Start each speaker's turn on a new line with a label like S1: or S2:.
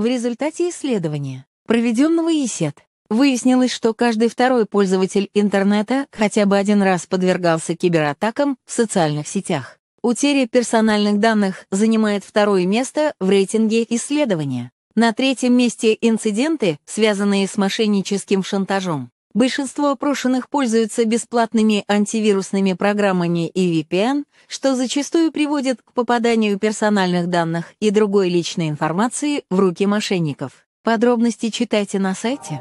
S1: В результате исследования, проведенного ЕСЕТ, выяснилось, что каждый второй пользователь интернета хотя бы один раз подвергался кибератакам в социальных сетях. Утеря персональных данных занимает второе место в рейтинге исследования. На третьем месте инциденты, связанные с мошенническим шантажом. Большинство опрошенных пользуются бесплатными антивирусными программами и VPN, что зачастую приводит к попаданию персональных данных и другой личной информации в руки мошенников. Подробности читайте на сайте.